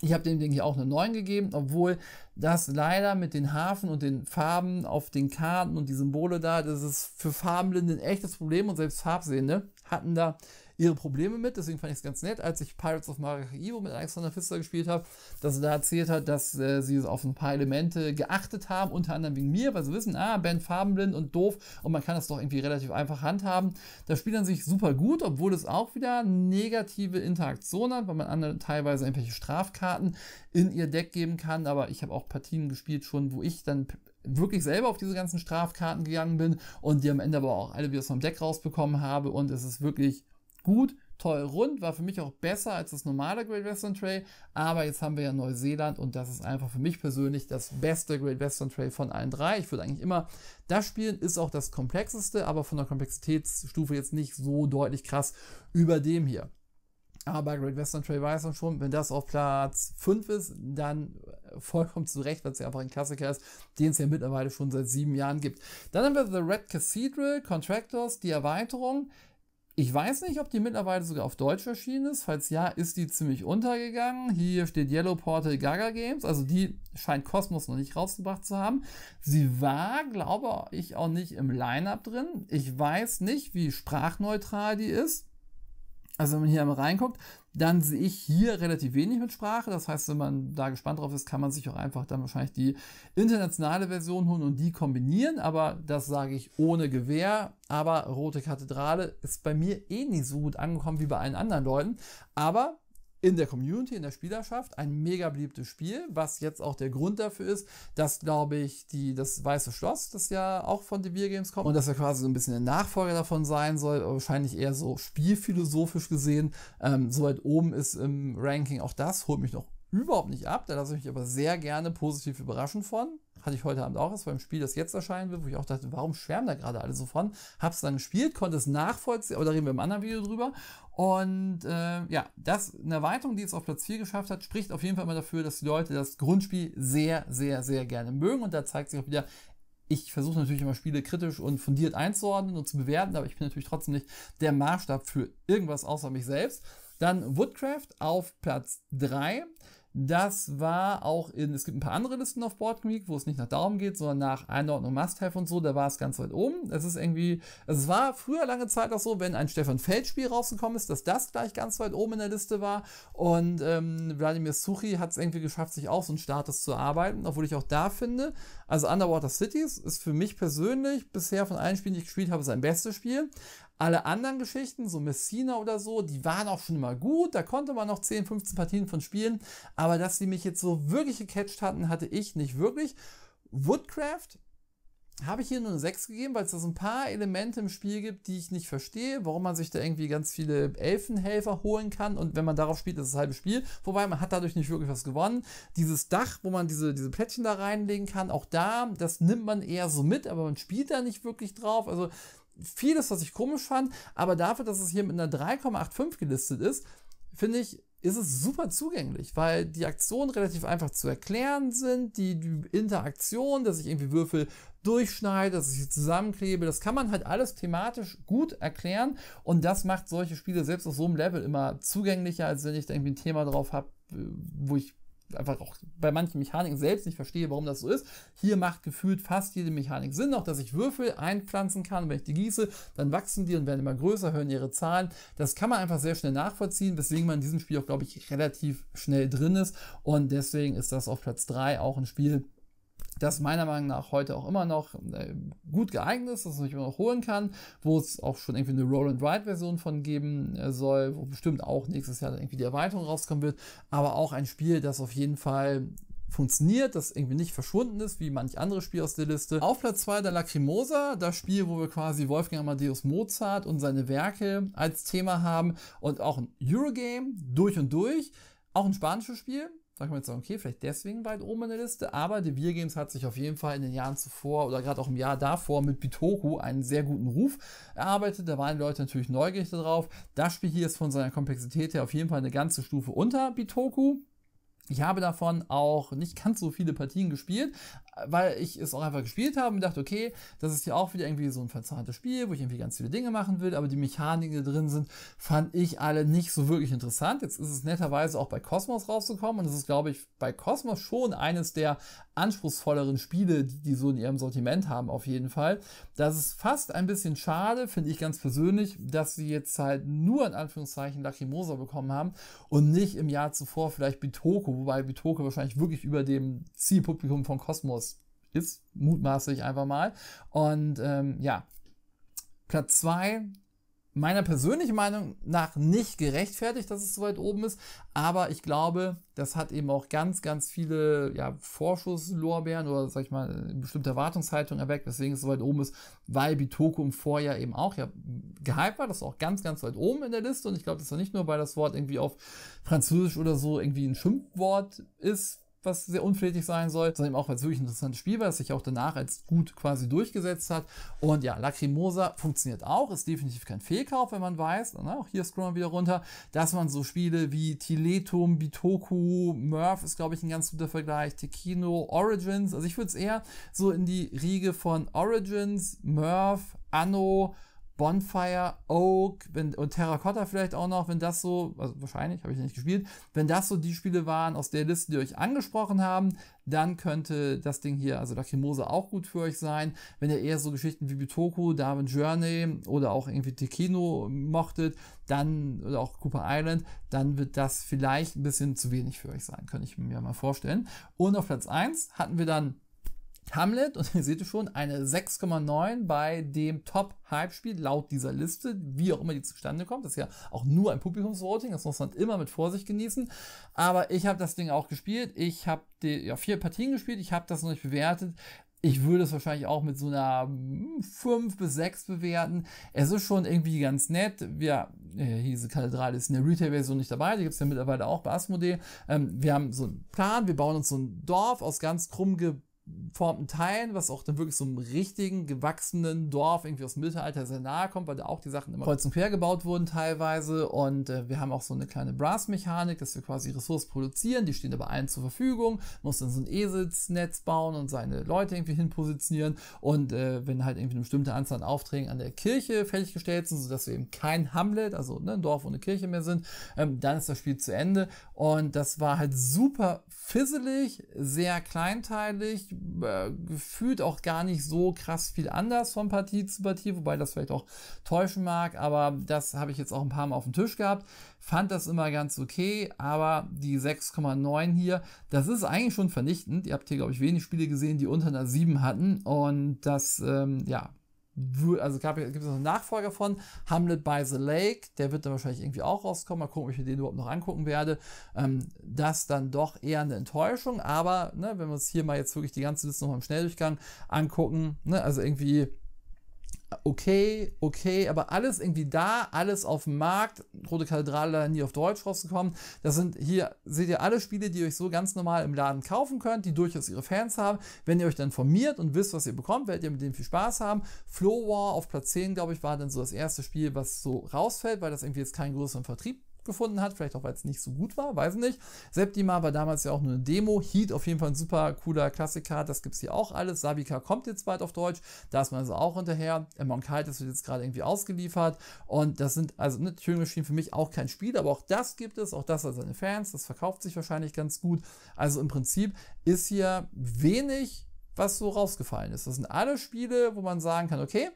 Ich habe dem Ding hier auch eine 9 gegeben, obwohl das leider mit den Hafen und den Farben auf den Karten und die Symbole da, das ist für Farbenblinde ein echtes Problem und selbst Farbsehende hatten da ihre Probleme mit. Deswegen fand ich es ganz nett, als ich Pirates of Maracaibo mit Alexander Pfister gespielt habe, dass er da erzählt hat, dass äh, sie auf ein paar Elemente geachtet haben, unter anderem wegen mir, weil sie wissen, ah, Ben farbenblind und doof und man kann das doch irgendwie relativ einfach handhaben. Das spielt an sich super gut, obwohl es auch wieder negative Interaktionen hat, weil man andere teilweise irgendwelche Strafkarten in ihr Deck geben kann. Aber ich habe auch Partien gespielt schon, wo ich dann wirklich selber auf diese ganzen Strafkarten gegangen bin und die am Ende aber auch alle wieder aus meinem Deck rausbekommen habe und es ist wirklich gut, toll rund, war für mich auch besser als das normale Great Western Trail, aber jetzt haben wir ja Neuseeland und das ist einfach für mich persönlich das beste Great Western Trail von allen drei. Ich würde eigentlich immer das spielen, ist auch das komplexeste, aber von der Komplexitätsstufe jetzt nicht so deutlich krass über dem hier. Aber Great Western Trail weiß man schon, wenn das auf Platz 5 ist, dann äh, vollkommen zu Recht, weil es ja einfach ein Klassiker ist, den es ja mittlerweile schon seit sieben Jahren gibt. Dann haben wir The Red Cathedral, Contractors, die Erweiterung. Ich weiß nicht, ob die mittlerweile sogar auf Deutsch erschienen ist. Falls ja, ist die ziemlich untergegangen. Hier steht Yellow Portal Gaga Games. Also die scheint Cosmos noch nicht rausgebracht zu haben. Sie war, glaube ich, auch nicht im Line-Up drin. Ich weiß nicht, wie sprachneutral die ist. Also wenn man hier einmal reinguckt, dann sehe ich hier relativ wenig mit Sprache. Das heißt, wenn man da gespannt drauf ist, kann man sich auch einfach dann wahrscheinlich die internationale Version holen und die kombinieren. Aber das sage ich ohne Gewehr. Aber Rote Kathedrale ist bei mir eh nicht so gut angekommen wie bei allen anderen Leuten. Aber in der Community, in der Spielerschaft ein mega beliebtes Spiel, was jetzt auch der Grund dafür ist, dass, glaube ich, die, das Weiße Schloss, das ja auch von The Beer Games kommt, und dass er quasi so ein bisschen der Nachfolger davon sein soll, wahrscheinlich eher so spielphilosophisch gesehen, ähm, so weit oben ist im Ranking, auch das holt mich noch überhaupt nicht ab, da lasse ich mich aber sehr gerne positiv überraschen von. Hatte ich heute Abend auch, es war im Spiel, das jetzt erscheinen wird, wo ich auch dachte, warum schwärmen da gerade alle so von? Hab's dann gespielt, konnte es nachvollziehen, aber da reden wir im anderen Video drüber. Und äh, ja, das, eine Erweiterung, die es auf Platz 4 geschafft hat, spricht auf jeden Fall immer dafür, dass die Leute das Grundspiel sehr, sehr, sehr gerne mögen. Und da zeigt sich auch wieder, ich versuche natürlich immer Spiele kritisch und fundiert einzuordnen und zu bewerten, aber ich bin natürlich trotzdem nicht der Maßstab für irgendwas außer mich selbst. Dann Woodcraft auf Platz 3. Das war auch in, es gibt ein paar andere Listen auf Board Geek, wo es nicht nach Daumen geht, sondern nach Einordnung Must-Have und so, da war es ganz weit oben. Es ist irgendwie, also es war früher lange Zeit auch so, wenn ein Stefan Feld-Spiel rausgekommen ist, dass das gleich ganz weit oben in der Liste war. Und ähm, Vladimir Suchi hat es irgendwie geschafft, sich auch so einen Status zu erarbeiten, obwohl ich auch da finde, also Underwater Cities ist für mich persönlich bisher von allen Spielen, die ich gespielt habe, sein bestes Spiel. Alle anderen Geschichten, so Messina oder so, die waren auch schon immer gut. Da konnte man noch 10, 15 Partien von spielen. Aber dass sie mich jetzt so wirklich gecatcht hatten, hatte ich nicht wirklich. Woodcraft habe ich hier nur eine 6 gegeben, weil es da so ein paar Elemente im Spiel gibt, die ich nicht verstehe, warum man sich da irgendwie ganz viele Elfenhelfer holen kann und wenn man darauf spielt, das ist das halbe Spiel. Wobei man hat dadurch nicht wirklich was gewonnen. Dieses Dach, wo man diese, diese Plättchen da reinlegen kann, auch da, das nimmt man eher so mit, aber man spielt da nicht wirklich drauf. Also vieles, was ich komisch fand, aber dafür, dass es hier mit einer 3,85 gelistet ist, finde ich, ist es super zugänglich, weil die Aktionen relativ einfach zu erklären sind, die, die Interaktion, dass ich irgendwie Würfel durchschneide, dass ich sie zusammenklebe, das kann man halt alles thematisch gut erklären und das macht solche Spiele selbst auf so einem Level immer zugänglicher, als wenn ich da irgendwie ein Thema drauf habe, äh, wo ich einfach auch bei manchen Mechaniken selbst nicht verstehe, warum das so ist. Hier macht gefühlt fast jede Mechanik Sinn, auch dass ich Würfel einpflanzen kann, wenn ich die gieße, dann wachsen die und werden immer größer, hören ihre Zahlen. Das kann man einfach sehr schnell nachvollziehen, weswegen man in diesem Spiel auch, glaube ich, relativ schnell drin ist und deswegen ist das auf Platz 3 auch ein Spiel, das meiner Meinung nach heute auch immer noch äh, gut geeignet ist, dass man sich immer noch holen kann, wo es auch schon irgendwie eine Roll-and-Ride-Version von geben äh, soll, wo bestimmt auch nächstes Jahr irgendwie die Erweiterung rauskommen wird, aber auch ein Spiel, das auf jeden Fall funktioniert, das irgendwie nicht verschwunden ist, wie manch andere Spiel aus der Liste. Auf Platz 2 der Lacrimosa, das Spiel, wo wir quasi Wolfgang Amadeus Mozart und seine Werke als Thema haben und auch ein Eurogame durch und durch. Auch ein spanisches Spiel, da kann man jetzt sagen, okay, vielleicht deswegen weit oben in der Liste, aber The Beer Games hat sich auf jeden Fall in den Jahren zuvor oder gerade auch im Jahr davor mit Bitoku einen sehr guten Ruf erarbeitet. Da waren die Leute natürlich neugierig darauf. Das Spiel hier ist von seiner Komplexität her auf jeden Fall eine ganze Stufe unter Bitoku. Ich habe davon auch nicht ganz so viele Partien gespielt, weil ich es auch einfach gespielt habe und dachte, okay, das ist ja auch wieder irgendwie so ein verzahntes Spiel, wo ich irgendwie ganz viele Dinge machen will, aber die Mechaniken, die drin sind, fand ich alle nicht so wirklich interessant. Jetzt ist es netterweise auch bei Cosmos rausgekommen und es ist, glaube ich, bei Cosmos schon eines der anspruchsvolleren Spiele, die die so in ihrem Sortiment haben, auf jeden Fall. Das ist fast ein bisschen schade, finde ich ganz persönlich, dass sie jetzt halt nur in Anführungszeichen Lachimosa bekommen haben und nicht im Jahr zuvor vielleicht Bitoko, wobei Bitoko wahrscheinlich wirklich über dem Zielpublikum von Cosmos ist, mutmaßlich einfach mal. Und ähm, ja, Platz 2, meiner persönlichen Meinung nach nicht gerechtfertigt, dass es so weit oben ist, aber ich glaube, das hat eben auch ganz, ganz viele ja, Vorschusslorbeeren oder sag ich mal, bestimmte Erwartungshaltung erweckt, weswegen es so weit oben ist, weil Bitoku im Vorjahr eben auch ja gehypt war, das ist auch ganz, ganz weit oben in der Liste und ich glaube, das ist nicht nur, weil das Wort irgendwie auf Französisch oder so irgendwie ein Schimpfwort ist, was sehr unflätig sein soll, sondern eben auch, weil es wirklich ein interessantes Spiel war, das sich auch danach als gut quasi durchgesetzt hat. Und ja, Lacrimosa funktioniert auch, ist definitiv kein Fehlkauf, wenn man weiß, na, ne, auch hier scrollen wir wieder runter, dass man so Spiele wie Tiletum, Bitoku, Murph ist, glaube ich, ein ganz guter Vergleich, Tekino, Origins, also ich würde es eher so in die Riege von Origins, Murph, Anno, Bonfire, Oak wenn, und Terracotta vielleicht auch noch, wenn das so, also wahrscheinlich, habe ich nicht gespielt, wenn das so die Spiele waren aus der Liste, die euch angesprochen haben, dann könnte das Ding hier, also Lacrimose, auch gut für euch sein. Wenn ihr eher so Geschichten wie Bitoku, Darwin Journey oder auch irgendwie Tekino mochtet, dann, oder auch Cooper Island, dann wird das vielleicht ein bisschen zu wenig für euch sein, könnte ich mir mal vorstellen. Und auf Platz 1 hatten wir dann Hamlet, und ihr seht es schon, eine 6,9 bei dem Top-Hype-Spiel laut dieser Liste, wie auch immer die zustande kommt. Das ist ja auch nur ein Publikumsvoting, das muss man immer mit Vorsicht genießen. Aber ich habe das Ding auch gespielt. Ich habe ja, vier Partien gespielt, ich habe das noch nicht bewertet. Ich würde es wahrscheinlich auch mit so einer 5 hm, bis 6 bewerten. Es ist schon irgendwie ganz nett. Ja, äh, diese Kathedrale ist in der Retail-Version nicht dabei, die gibt es ja mittlerweile auch bei Asmodee. Ähm, wir haben so einen Plan, wir bauen uns so ein Dorf aus ganz krumm gebaut formten Teilen, was auch dann wirklich so einem richtigen, gewachsenen Dorf irgendwie aus dem Mittelalter sehr nahe kommt, weil da auch die Sachen immer kreuz und quer gebaut wurden teilweise. Und äh, wir haben auch so eine kleine Brass-Mechanik, dass wir quasi Ressourcen produzieren, die stehen aber allen zur Verfügung, muss dann so ein Eselsnetz bauen und seine Leute irgendwie hinpositionieren. Und äh, wenn halt irgendwie eine bestimmte Anzahl an Aufträgen an der Kirche fertiggestellt sind, sodass wir eben kein Hamlet, also ne, ein Dorf ohne Kirche mehr sind, ähm, dann ist das Spiel zu Ende. Und das war halt super fisselig, sehr kleinteilig, äh, gefühlt auch gar nicht so krass viel anders von Partie zu Partie, wobei das vielleicht auch täuschen mag, aber das habe ich jetzt auch ein paar Mal auf dem Tisch gehabt. Fand das immer ganz okay, aber die 6,9 hier, das ist eigentlich schon vernichtend. Ihr habt hier, glaube ich, wenig Spiele gesehen, die unter einer 7 hatten und das, ähm, ja, also gibt es noch einen Nachfolger von, Hamlet by the Lake, der wird dann wahrscheinlich irgendwie auch rauskommen, mal gucken, ob ich mir den überhaupt noch angucken werde, ähm, das dann doch eher eine Enttäuschung, aber ne, wenn wir uns hier mal jetzt wirklich die ganze Liste noch im Schnelldurchgang angucken, ne, also irgendwie okay, okay, aber alles irgendwie da, alles auf dem Markt. Rote Kathedrale nie auf Deutsch rausgekommen. Das sind hier, seht ihr alle Spiele, die ihr euch so ganz normal im Laden kaufen könnt, die durchaus ihre Fans haben. Wenn ihr euch dann formiert und wisst, was ihr bekommt, werdet ihr mit denen viel Spaß haben. Flow War auf Platz 10, glaube ich, war dann so das erste Spiel, was so rausfällt, weil das irgendwie jetzt keinen größeren Vertrieb gefunden hat, vielleicht auch weil es nicht so gut war, weiß nicht. Septima war damals ja auch nur eine Demo, Heat auf jeden Fall ein super cooler Klassiker, das gibt es hier auch alles. Sabika kommt jetzt bald auf Deutsch, da ist man also auch hinterher. Among Kite, das wird jetzt gerade irgendwie ausgeliefert und das sind also ne, Turing Machine für mich auch kein Spiel, aber auch das gibt es, auch das hat seine Fans, das verkauft sich wahrscheinlich ganz gut. Also im Prinzip ist hier wenig was so rausgefallen ist. Das sind alle Spiele, wo man sagen kann, okay,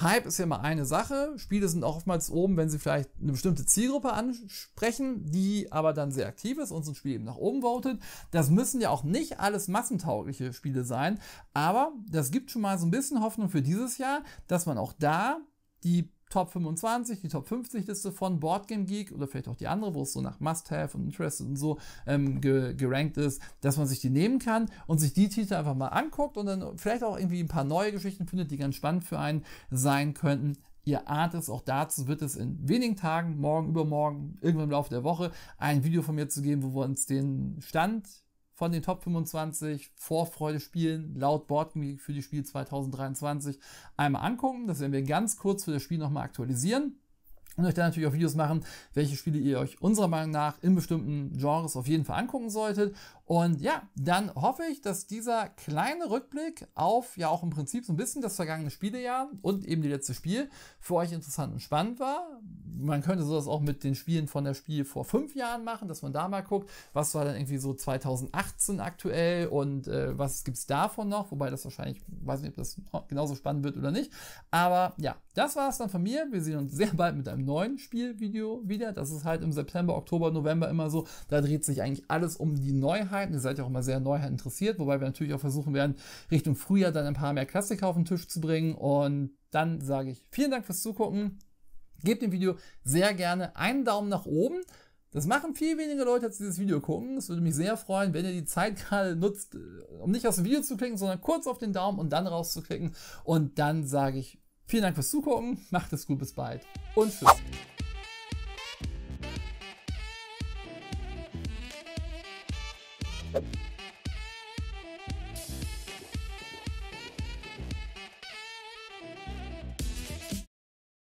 Hype ist ja immer eine Sache. Spiele sind auch oftmals oben, wenn sie vielleicht eine bestimmte Zielgruppe ansprechen, die aber dann sehr aktiv ist und so ein Spiel eben nach oben votet. Das müssen ja auch nicht alles massentaugliche Spiele sein, aber das gibt schon mal so ein bisschen Hoffnung für dieses Jahr, dass man auch da die Top 25, die Top 50 Liste von Boardgame Geek oder vielleicht auch die andere, wo es so nach Must-Have und Interested und so ähm, ge gerankt ist, dass man sich die nehmen kann und sich die Titel einfach mal anguckt und dann vielleicht auch irgendwie ein paar neue Geschichten findet, die ganz spannend für einen sein könnten. Ihr ahnt es, auch dazu wird es in wenigen Tagen, morgen, übermorgen, irgendwann im Laufe der Woche, ein Video von mir zu geben, wo wir uns den Stand von den Top 25 Vorfreude-Spielen laut Boardgeek für die Spiel 2023 einmal angucken. Das werden wir ganz kurz für das Spiel nochmal aktualisieren und euch dann natürlich auch Videos machen, welche Spiele ihr euch unserer Meinung nach in bestimmten Genres auf jeden Fall angucken solltet und ja, dann hoffe ich, dass dieser kleine Rückblick auf ja auch im Prinzip so ein bisschen das vergangene Spielejahr und eben die letzte Spiel für euch interessant und spannend war. Man könnte sowas auch mit den Spielen von der Spiel vor fünf Jahren machen, dass man da mal guckt, was war dann irgendwie so 2018 aktuell und äh, was es davon noch, wobei das wahrscheinlich, weiß nicht, ob das genauso spannend wird oder nicht. Aber ja, das war es dann von mir. Wir sehen uns sehr bald mit einem neuen Spielvideo wieder. Das ist halt im September, Oktober, November immer so. Da dreht sich eigentlich alles um die Neuheit Neuheiten. Ihr seid ja auch immer sehr an Neuheiten interessiert, wobei wir natürlich auch versuchen werden, Richtung Frühjahr dann ein paar mehr Klassiker auf den Tisch zu bringen. Und dann sage ich vielen Dank fürs Zugucken. Gebt dem Video sehr gerne einen Daumen nach oben. Das machen viel weniger Leute, als dieses Video gucken. Es würde mich sehr freuen, wenn ihr die Zeit gerade nutzt, äh, um nicht aus dem Video zu klicken, sondern kurz auf den Daumen und dann rauszuklicken. Und dann sage ich vielen Dank fürs Zugucken, macht es gut, bis bald und tschüss.